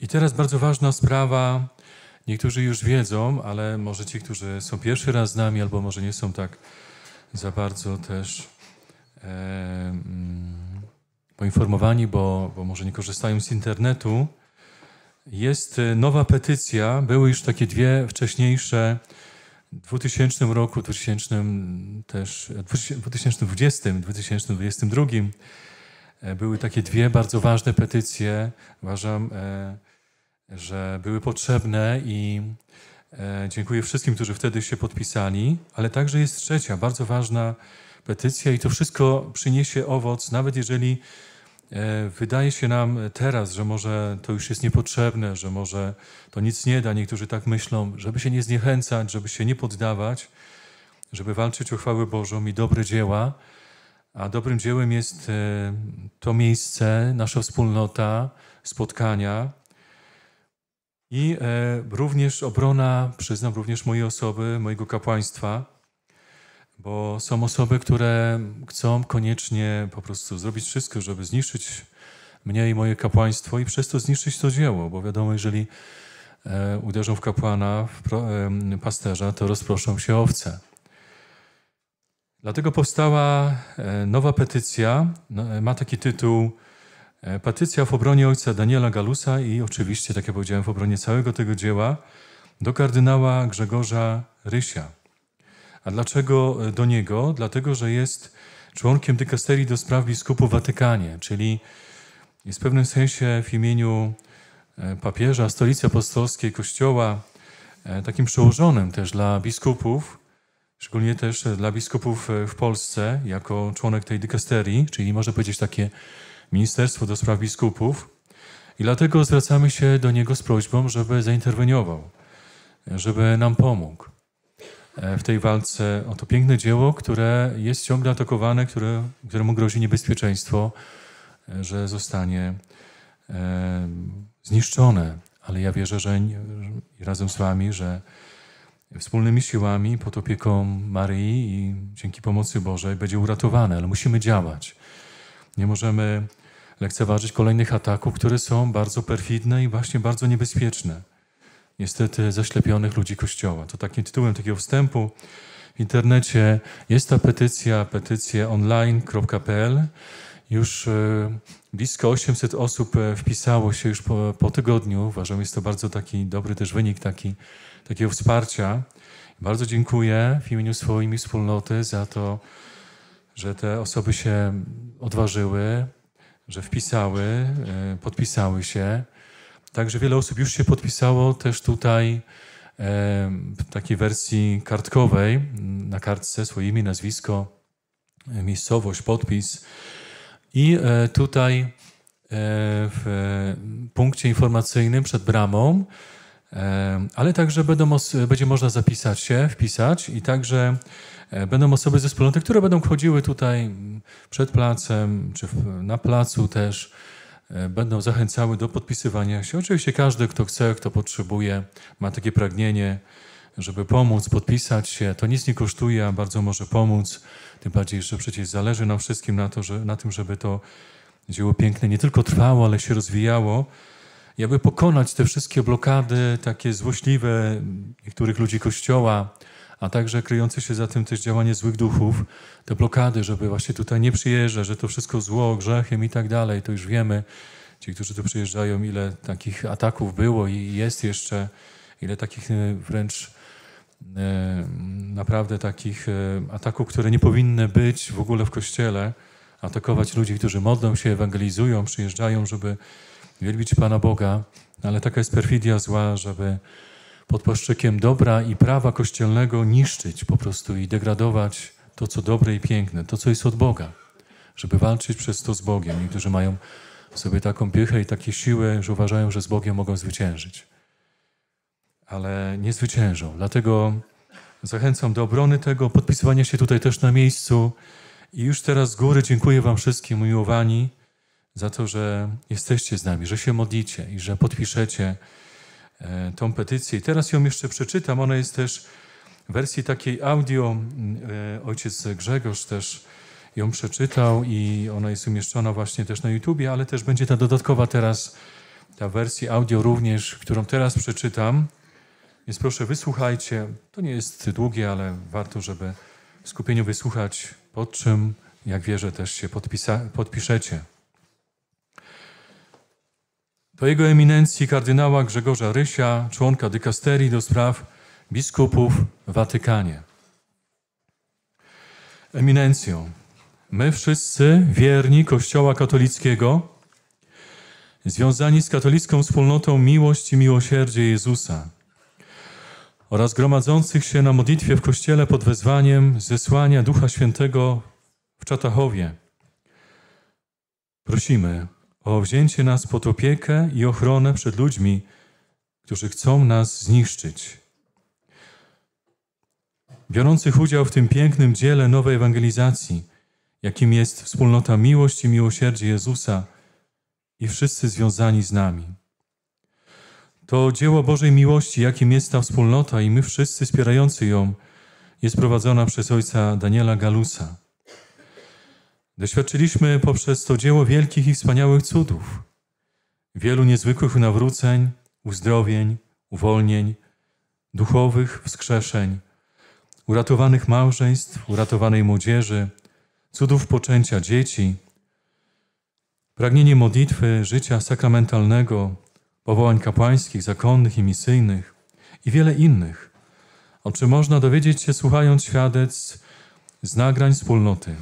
I teraz bardzo ważna sprawa. Niektórzy już wiedzą, ale może ci, którzy są pierwszy raz z nami, albo może nie są tak za bardzo też e, poinformowani, bo, bo może nie korzystają z internetu. Jest e, nowa petycja. Były już takie dwie wcześniejsze w 2000 roku, 2000 też, 2020, e, 2022 e, były takie dwie bardzo ważne petycje, uważam, e, że były potrzebne i e, dziękuję wszystkim, którzy wtedy się podpisali, ale także jest trzecia, bardzo ważna petycja i to wszystko przyniesie owoc, nawet jeżeli e, wydaje się nam teraz, że może to już jest niepotrzebne, że może to nic nie da, niektórzy tak myślą, żeby się nie zniechęcać, żeby się nie poddawać, żeby walczyć o chwałę Bożą i dobre dzieła, a dobrym dziełem jest e, to miejsce, nasza wspólnota, spotkania, i e, również obrona, przyznam, również mojej osoby, mojego kapłaństwa, bo są osoby, które chcą koniecznie po prostu zrobić wszystko, żeby zniszczyć mnie i moje kapłaństwo i przez to zniszczyć to dzieło, bo wiadomo, jeżeli e, uderzą w kapłana, w e, pasterza, to rozproszą się owce. Dlatego powstała nowa petycja, no, ma taki tytuł E, Patycja w obronie ojca Daniela Galusa i oczywiście, tak jak powiedziałem, w obronie całego tego dzieła do kardynała Grzegorza Rysia. A dlaczego e, do niego? Dlatego, że jest członkiem dykasterii do spraw biskupów w Watykanie, czyli jest w pewnym sensie w imieniu e, papieża, stolicy apostolskiej Kościoła, takim przełożonym też dla biskupów, szczególnie też dla biskupów w Polsce, jako członek tej dykasterii, czyli może powiedzieć takie Ministerstwo do Spraw Biskupów i dlatego zwracamy się do niego z prośbą, żeby zainterweniował, żeby nam pomógł e, w tej walce o to piękne dzieło, które jest ciągle atakowane, które, któremu grozi niebezpieczeństwo, e, że zostanie e, zniszczone. Ale ja wierzę, że nie, razem z Wami, że wspólnymi siłami, pod opieką Maryi i dzięki pomocy Bożej będzie uratowane, ale musimy działać. Nie możemy lekceważyć kolejnych ataków, które są bardzo perfidne i właśnie bardzo niebezpieczne. Niestety zaślepionych ludzi Kościoła. To takim tytułem takiego wstępu w internecie jest ta petycja, online.pl. Już e, blisko 800 osób e, wpisało się już po, po tygodniu. Uważam, jest to bardzo taki dobry też wynik taki, takiego wsparcia. Bardzo dziękuję w imieniu swojej wspólnoty za to, że te osoby się odważyły, że wpisały, e, podpisały się. Także wiele osób już się podpisało też tutaj e, w takiej wersji kartkowej, na kartce swoje imię, nazwisko, e, miejscowość, podpis. I tutaj w punkcie informacyjnym przed bramą ale także będą będzie można zapisać się, wpisać i także e, będą osoby zespolone, które będą chodziły tutaj przed placem, czy na placu też, e, będą zachęcały do podpisywania się. Oczywiście każdy, kto chce, kto potrzebuje, ma takie pragnienie, żeby pomóc, podpisać się. To nic nie kosztuje, a bardzo może pomóc. Tym bardziej, że przecież zależy nam wszystkim na, to, że, na tym, żeby to dzieło piękne nie tylko trwało, ale się rozwijało. I aby pokonać te wszystkie blokady, takie złośliwe niektórych ludzi Kościoła, a także kryjące się za tym też działanie złych duchów, te blokady, żeby właśnie tutaj nie przyjeżdżać, że to wszystko zło, grzechem i tak dalej, to już wiemy. Ci, którzy tu przyjeżdżają, ile takich ataków było i jest jeszcze, ile takich e, wręcz e, naprawdę takich e, ataków, które nie powinny być w ogóle w Kościele, atakować ludzi, którzy modlą się, ewangelizują, przyjeżdżają, żeby wielbić Pana Boga, ale taka jest perfidia zła, żeby pod płaszczykiem dobra i prawa kościelnego niszczyć po prostu i degradować to, co dobre i piękne, to, co jest od Boga, żeby walczyć przez to z Bogiem. Niektórzy mają w sobie taką pychę i takie siły, że uważają, że z Bogiem mogą zwyciężyć. Ale nie zwyciężą. Dlatego zachęcam do obrony tego, podpisywania się tutaj też na miejscu. I już teraz z góry dziękuję Wam wszystkim, umiłowani za to, że jesteście z nami, że się modlicie i że podpiszecie e, tą petycję. I teraz ją jeszcze przeczytam. Ona jest też w wersji takiej audio. Mm, e, ojciec Grzegorz też ją przeczytał i ona jest umieszczona właśnie też na YouTubie, ale też będzie ta dodatkowa teraz, ta wersja audio również, którą teraz przeczytam. Więc proszę wysłuchajcie. To nie jest długie, ale warto, żeby w skupieniu wysłuchać, pod czym, jak wierzę, też się podpisa- podpiszecie to jego eminencji kardynała Grzegorza Rysia, członka dykasterii do spraw biskupów w Watykanie. Eminencją, my wszyscy wierni Kościoła katolickiego, związani z katolicką wspólnotą miłość i miłosierdzie Jezusa oraz gromadzących się na modlitwie w Kościele pod wezwaniem zesłania Ducha Świętego w Czatachowie. Prosimy, o wzięcie nas pod opiekę i ochronę przed ludźmi, którzy chcą nas zniszczyć. Biorących udział w tym pięknym dziele nowej ewangelizacji, jakim jest wspólnota miłości i miłosierdzie Jezusa i wszyscy związani z nami. To dzieło Bożej miłości, jakim jest ta wspólnota i my wszyscy wspierający ją, jest prowadzona przez ojca Daniela Galusa. Doświadczyliśmy poprzez to dzieło wielkich i wspaniałych cudów, wielu niezwykłych nawróceń, uzdrowień, uwolnień, duchowych wskrzeszeń, uratowanych małżeństw, uratowanej młodzieży, cudów poczęcia dzieci, pragnienie modlitwy, życia sakramentalnego, powołań kapłańskich, zakonnych i misyjnych i wiele innych, o czym można dowiedzieć się słuchając świadectw z nagrań wspólnoty.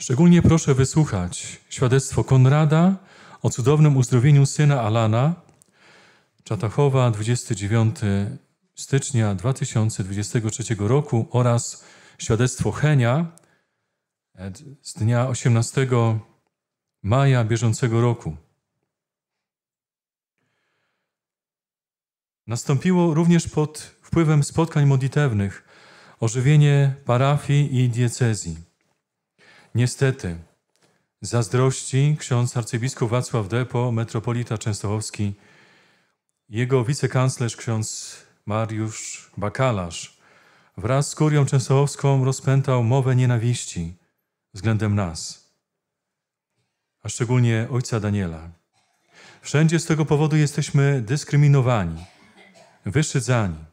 Szczególnie proszę wysłuchać świadectwo Konrada o cudownym uzdrowieniu syna Alana, Czatachowa, 29 stycznia 2023 roku oraz świadectwo Henia z dnia 18 maja bieżącego roku. Nastąpiło również pod wpływem spotkań modlitewnych ożywienie parafii i diecezji. Niestety, zazdrości ksiądz arcybiskup Wacław Depo, metropolita częstochowski, jego wicekanclerz ksiądz Mariusz Bakalarz wraz z kurią częstochowską rozpętał mowę nienawiści względem nas, a szczególnie ojca Daniela. Wszędzie z tego powodu jesteśmy dyskryminowani, wyszydzani,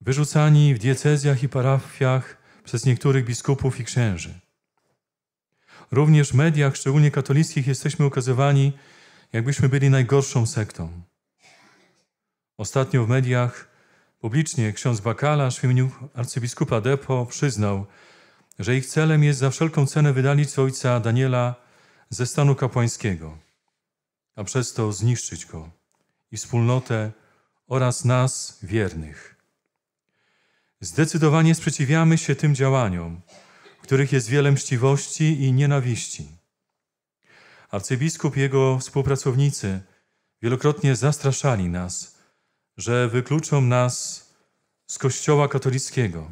wyrzucani w diecezjach i parafiach przez niektórych biskupów i księży. Również w mediach, szczególnie katolickich, jesteśmy ukazywani, jakbyśmy byli najgorszą sektą. Ostatnio w mediach publicznie ksiądz Bakalarz w imieniu arcybiskupa Depo przyznał, że ich celem jest za wszelką cenę wydalić ojca Daniela ze stanu kapłańskiego, a przez to zniszczyć go i wspólnotę oraz nas wiernych. Zdecydowanie sprzeciwiamy się tym działaniom, których jest wiele mściwości i nienawiści. Arcybiskup i jego współpracownicy wielokrotnie zastraszali nas, że wykluczą nas z Kościoła katolickiego.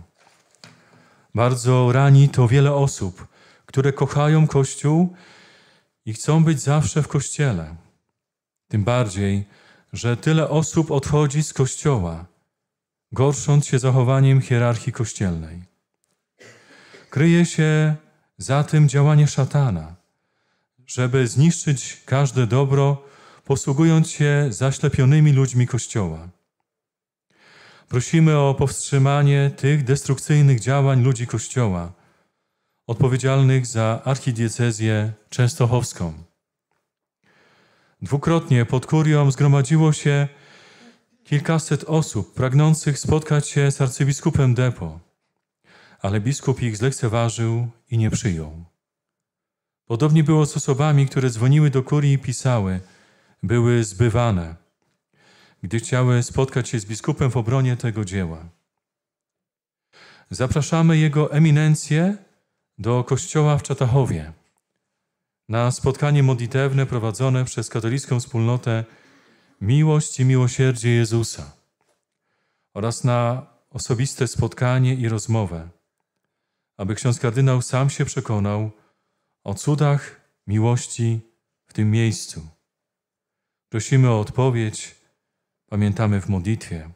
Bardzo rani to wiele osób, które kochają Kościół i chcą być zawsze w Kościele. Tym bardziej, że tyle osób odchodzi z Kościoła, gorsząc się zachowaniem hierarchii kościelnej. Kryje się za tym działanie szatana, żeby zniszczyć każde dobro, posługując się zaślepionymi ludźmi Kościoła. Prosimy o powstrzymanie tych destrukcyjnych działań ludzi Kościoła, odpowiedzialnych za archidiecezję częstochowską. Dwukrotnie pod kurią zgromadziło się kilkaset osób pragnących spotkać się z arcybiskupem Depo ale biskup ich zlekceważył i nie przyjął. Podobnie było z osobami, które dzwoniły do kurii i pisały, były zbywane, gdy chciały spotkać się z biskupem w obronie tego dzieła. Zapraszamy jego eminencję do kościoła w Czatachowie na spotkanie modlitewne prowadzone przez katolicką wspólnotę Miłość i Miłosierdzie Jezusa oraz na osobiste spotkanie i rozmowę aby ksiądz kardynał sam się przekonał o cudach miłości w tym miejscu. Prosimy o odpowiedź, pamiętamy w modlitwie.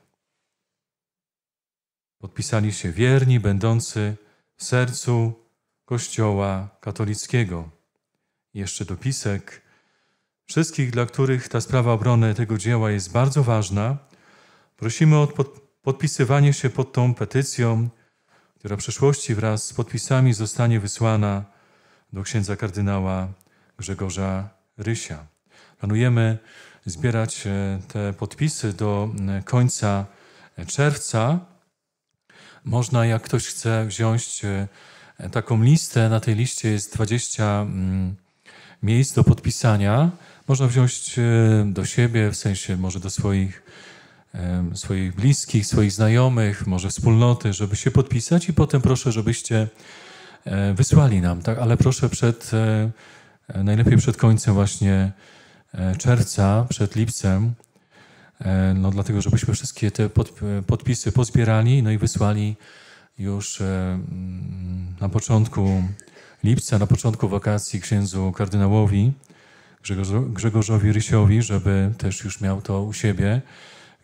Podpisali się wierni, będący w sercu Kościoła katolickiego. Jeszcze dopisek. Wszystkich, dla których ta sprawa obrony tego dzieła jest bardzo ważna, prosimy o podpisywanie się pod tą petycją która w przyszłości wraz z podpisami zostanie wysłana do księdza kardynała Grzegorza Rysia. Planujemy zbierać e, te podpisy do końca czerwca. Można, jak ktoś chce, wziąć e, taką listę. Na tej liście jest 20 miejsc do podpisania. Można wziąć e, do siebie, w sensie może do swoich swoich bliskich, swoich znajomych, może wspólnoty, żeby się podpisać i potem proszę, żebyście e, wysłali nam, tak? Ale proszę przed, e, e, najlepiej przed końcem właśnie czerwca, przed lipcem, no dlatego, żebyśmy wszystkie te podpisy pozbierali, no i wysłali już mm, na początku lipca, na początku wakacji księdzu kardynałowi Grzegorzowi Rysiowi, żeby też już miał to u siebie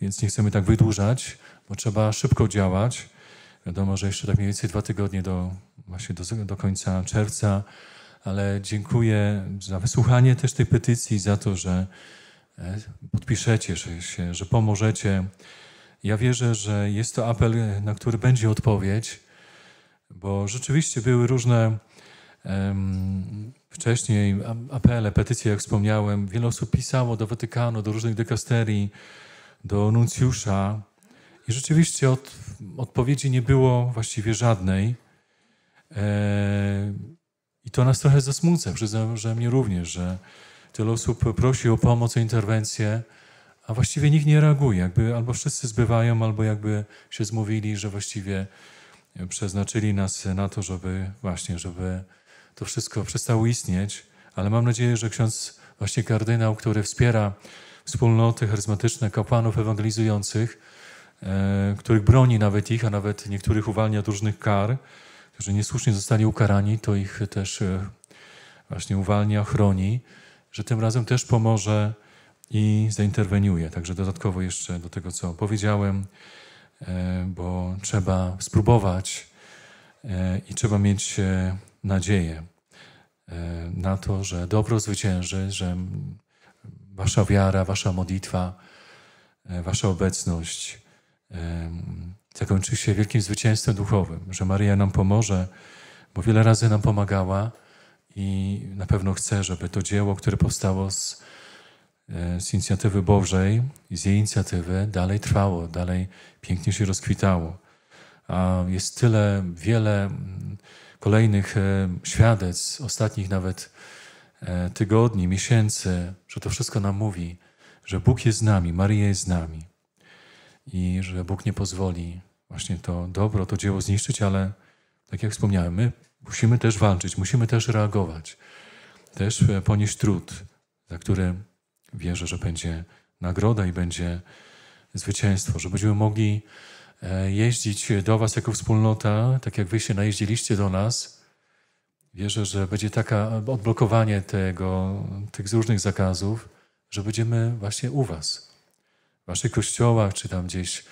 więc nie chcemy tak wydłużać, bo trzeba szybko działać. Wiadomo, że jeszcze tak mniej więcej dwa tygodnie do, właśnie do, do końca czerwca, ale dziękuję za wysłuchanie też tej petycji, za to, że e, podpiszecie że się, że pomożecie. Ja wierzę, że jest to apel, e, na który będzie odpowiedź, bo rzeczywiście były różne um, wcześniej apele, petycje, jak wspomniałem. Wiele osób pisało do Watykanu, do różnych dykasterii, do nuncjusza i rzeczywiście od, odpowiedzi nie było właściwie żadnej. E, I to nas trochę zasmuca, przyznam, że mnie również, że tyle osób prosi o pomoc, o interwencję, a właściwie nikt nie reaguje. Jakby albo wszyscy zbywają, albo jakby się zmówili, że właściwie przeznaczyli nas na to, żeby właśnie, żeby to wszystko przestało istnieć. Ale mam nadzieję, że ksiądz, właśnie kardynał, który wspiera wspólnoty charyzmatyczne, kapłanów ewangelizujących, e, których broni nawet ich, a nawet niektórych uwalnia od różnych kar, którzy niesłusznie zostali ukarani, to ich też e, właśnie uwalnia, chroni, że tym razem też pomoże i zainterweniuje. Także dodatkowo jeszcze do tego, co powiedziałem, e, bo trzeba spróbować i trzeba mieć nadzieję na to, że dobro zwycięży, że Wasza wiara, Wasza modlitwa, e, Wasza obecność zakończy się wielkim zwycięstwem duchowym, że Maria nam pomoże, bo wiele razy nam pomagała i na pewno chce, żeby to dzieło, które powstało z, e, z inicjatywy Bożej i z jej inicjatywy dalej trwało, dalej pięknie się rozkwitało. A jest tyle, wiele mm, kolejnych świadectw, ostatnich nawet E, tygodni, miesięcy, że to wszystko nam mówi, że Bóg jest z nami, Maria jest z nami i że Bóg nie pozwoli właśnie to dobro, to dzieło zniszczyć, ale tak jak wspomniałem, my musimy też walczyć, musimy też reagować, też e, ponieść trud, za który wierzę, że będzie nagroda i będzie zwycięstwo, że będziemy mogli e, jeździć do Was jako wspólnota, tak jak Wy się najeździliście do nas Wierzę, że będzie taka odblokowanie tego, tych różnych zakazów, że będziemy właśnie u Was, w Waszych kościołach, czy tam gdzieś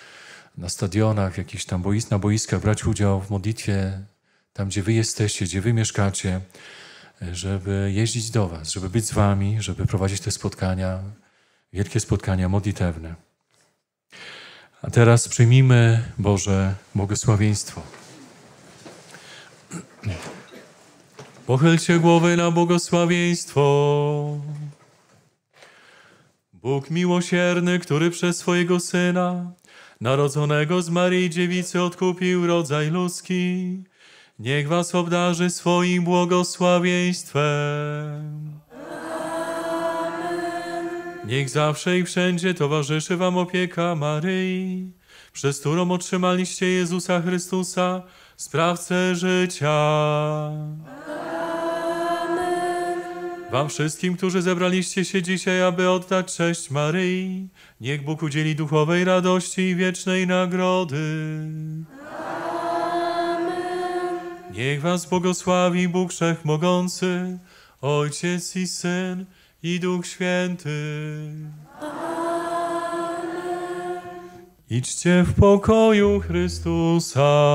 na stadionach, jakiś tam bois, na boiskach, brać udział w modlitwie, tam gdzie Wy jesteście, gdzie Wy mieszkacie, żeby jeździć do Was, żeby być z Wami, żeby prowadzić te spotkania, wielkie spotkania modlitewne. A teraz przyjmijmy Boże błogosławieństwo. Pochylcie głowy na błogosławieństwo. Bóg miłosierny, który przez swojego Syna, narodzonego z Marii Dziewicy, odkupił rodzaj ludzki, niech was obdarzy swoim błogosławieństwem. Niech zawsze i wszędzie towarzyszy wam opieka Maryi, przez którą otrzymaliście Jezusa Chrystusa, sprawcę życia. Amen. Wam wszystkim, którzy zebraliście się dzisiaj, aby oddać cześć Maryi, niech Bóg udzieli duchowej radości i wiecznej nagrody. Amen. Niech Was błogosławi Bóg Wszechmogący, Ojciec i Syn i Duch Święty. Amen. Idźcie w pokoju Chrystusa.